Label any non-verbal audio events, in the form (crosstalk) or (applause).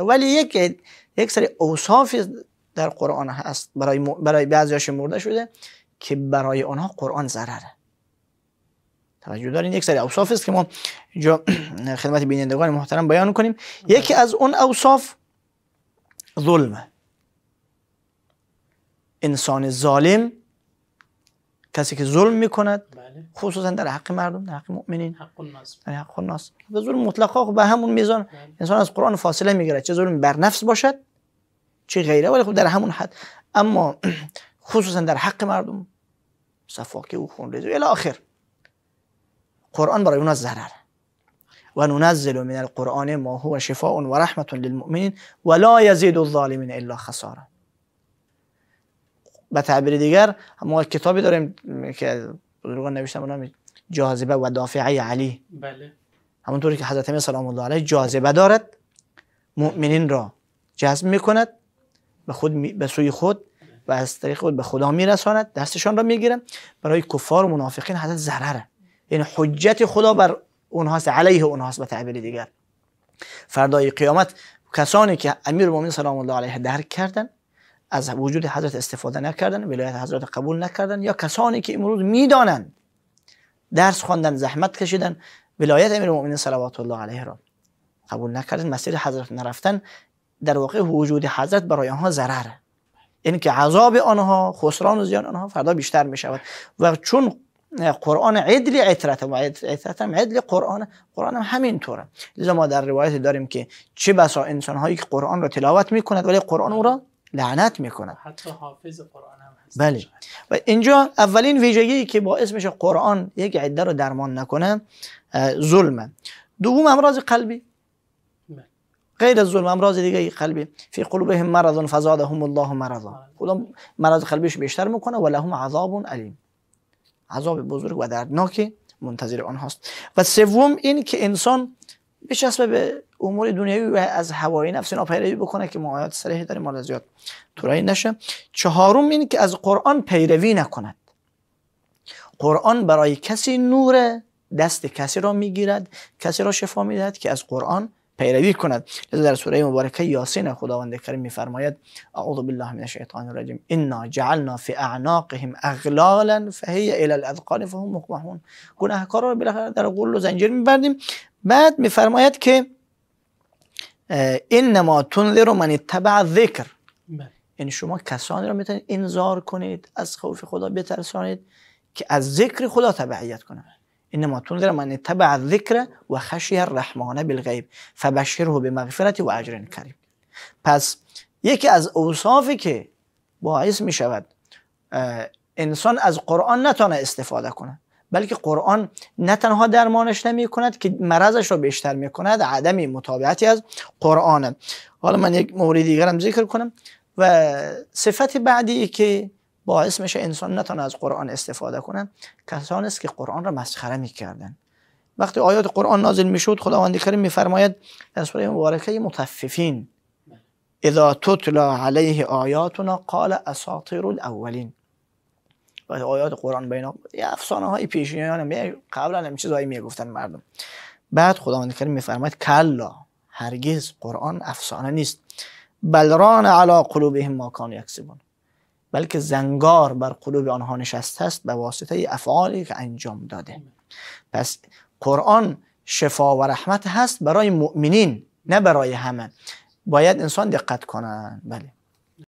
ولی یک سری اوصاف در قرآن هست برای م... برای بعضیاش مرده شده که برای آنها قرآن ضرره توجه دارین یک سری اوصاف است که ما اینجا (clears throat) خدمت بینندگان محترم بیان کنیم یکی از اون اوصاف ظلمه انسان ظالم کسی که ظلم میکند بله. خصوصا در حق مردم در حق مؤمنین حق الناس به ظلم مطلقا به همون میزان بله. انسان از قرآن فاصله میگیره چه ظلم بر نفس باشد چه غیره ولی خب در همون حد اما (clears throat) خصوصا در حق مردم صفاکی و و الی آخر قرآن برای اونها ضرر و ننزل من القرآن ما هو شفاء و رحمت للمؤمنین ولا يزيد الظالمین الا خساره به تعبیر دیگر ما کتابی داریم که بزرگان نوشتن اون جاذبه و دافعه علی بله همونطوری که حضرت مسیح سلام الله علیه جاذبه دارد مؤمنین را جذب میکند به خود به سوی خود و از طریق خود به خدا میرساند دستشان را میگیرند برای کفار و منافقین حضرت ضرره یعنی حجت خدا بر اونهاست علیه اونهاست به تعبیر دیگر فردای قیامت کسانی که امیر مومن سلام الله علیه درک کردن از وجود حضرت استفاده نکردن ولایت حضرت قبول نکردن یا کسانی که امروز میدانن درس خواندن زحمت کشیدن ولایت مؤمنین صلوات الله علیه را قبول نکردن مسیر حضرت نرفتن در واقع وجود حضرت برای آنها ضرره یعنی که عذاب آنها خسران و زیان آنها فردا بیشتر می شود و چون قرآن عدل عترت و عترت هم عدل قرآن قرآن هم همینطوره لذا ما در روایت داریم که چه بسا انسان هایی که قرآن را تلاوت می کند ولی قرآن او را لعنت میکنن حتی حافظ قرآن هم هست بله و اینجا اولین ویژگی که با اسمش قرآن یک عده رو درمان نکنه ظلمه دوم امراض قلبی غیر از ظلم امراض دیگه قلبی فی قلوبهم مرض فزادهم الله مرضا بله. خدا مرض قلبیش بیشتر میکنه و لهم عذاب علیم عذاب بزرگ و دردناکی منتظر آنهاست و سوم این که انسان بچسبه به امور دنیوی و از هوای نفس اینا پیروی بکنه که ما آیات صریح داریم مال زیاد تورایی نشه چهارم این که از قرآن پیروی نکند قرآن برای کسی نور دست کسی را میگیرد کسی را شفا میدهد که از قرآن پیروی کند لذا در سوره مبارکه یاسین خداوند کریم میفرماید اعوذ بالله من الشیطان الرجیم انا جعلنا فی اعناقهم اغلالا فهی الی الاذقان فهم مقمحون گناهکارا را بالاخره در قول و زنجیر میبندیم بعد میفرماید که انما تنذر من تبع ذکر بله. یعنی شما کسانی را میتونید انذار کنید از خوف خدا بترسانید که از ذکر خدا تبعیت کنند انما تنذر من تبع ذکر و خشی الرحمن بالغیب فبشره به مغفرت و اجر کریم پس یکی از اوصافی که باعث میشود انسان از قرآن نتانه استفاده کنه بلکه قرآن نه تنها درمانش نمی کند که مرضش رو بیشتر می کند عدم مطابعتی از قرآن حالا من یک مورد دیگر هم ذکر کنم و صفت بعدی که باعث میشه انسان نتونه از قرآن استفاده کنه کسان است که قرآن را مسخره میکردن وقتی آیات قرآن نازل میشد خداوند کریم میفرماید در سوره مبارکه متففین اذا تطلا علیه آیاتنا قال اساطیر الاولین و آیات قرآن بینا یه افسانه های پیشینیان قبلا هم چیزایی میگفتن مردم بعد خداوند کریم میفرماید کلا هرگز قرآن افسانه نیست بلران علی قلوبهم ما کان یکسبون بلکه زنگار بر قلوب آنها نشسته است به واسطه افعالی که انجام داده پس قرآن شفا و رحمت هست برای مؤمنین نه برای همه باید انسان دقت کنن بله